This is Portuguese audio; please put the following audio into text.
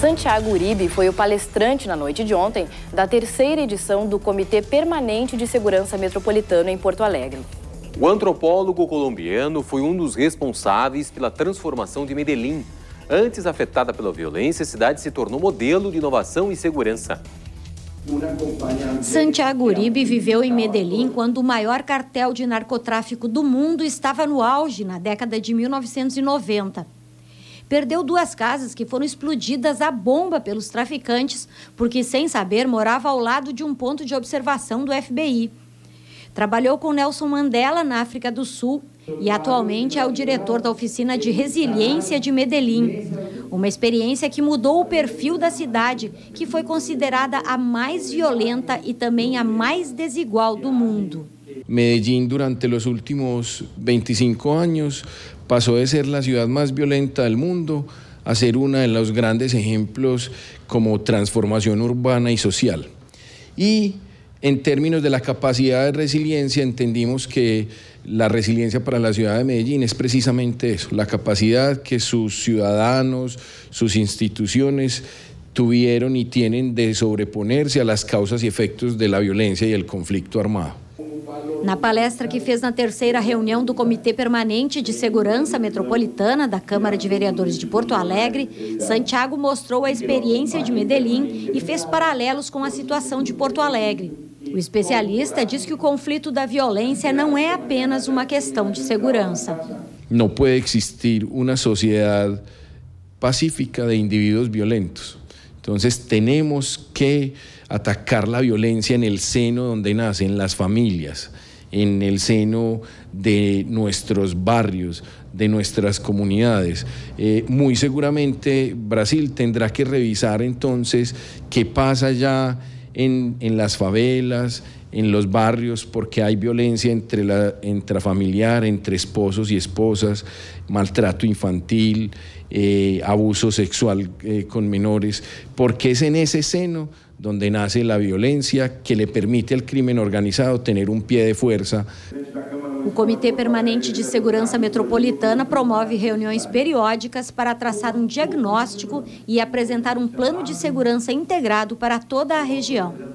Santiago Uribe foi o palestrante na noite de ontem da terceira edição do Comitê Permanente de Segurança Metropolitano em Porto Alegre. O antropólogo colombiano foi um dos responsáveis pela transformação de Medellín. Antes afetada pela violência, a cidade se tornou modelo de inovação e segurança. Santiago Uribe viveu em Medellín quando o maior cartel de narcotráfico do mundo estava no auge na década de 1990 perdeu duas casas que foram explodidas à bomba pelos traficantes, porque, sem saber, morava ao lado de um ponto de observação do FBI. Trabalhou com Nelson Mandela na África do Sul e atualmente é o diretor da Oficina de Resiliência de Medellín. Uma experiência que mudou o perfil da cidade, que foi considerada a mais violenta e também a mais desigual do mundo. Medellín durante los últimos 25 años pasó de ser la ciudad más violenta del mundo a ser uno de los grandes ejemplos como transformación urbana y social. Y en términos de la capacidad de resiliencia, entendimos que la resiliencia para la ciudad de Medellín es precisamente eso, la capacidad que sus ciudadanos, sus instituciones tuvieron y tienen de sobreponerse a las causas y efectos de la violencia y el conflicto armado. Na palestra que fez na terceira reunião do Comitê Permanente de Segurança Metropolitana da Câmara de Vereadores de Porto Alegre, Santiago mostrou a experiência de Medellín e fez paralelos com a situação de Porto Alegre. O especialista diz que o conflito da violência não é apenas uma questão de segurança. Não pode existir uma sociedade pacífica de indivíduos violentos. Então, temos que atacar la violencia en el seno donde nacen las familias, en el seno de nuestros barrios, de nuestras comunidades. Eh, muy seguramente Brasil tendrá que revisar entonces qué pasa ya en, las favelas, en los barrios porque hay violencia entre la intrafamiliar, entre esposos y esposas, maltrato infantil, eh, abuso sexual eh, con menores, porque es en ese seno donde nace la violencia que le permite al crimen organizado tener un pie de fuerza. O Comitê Permanente de Segurança Metropolitana promove reuniões periódicas para traçar um diagnóstico e apresentar um plano de segurança integrado para toda a região.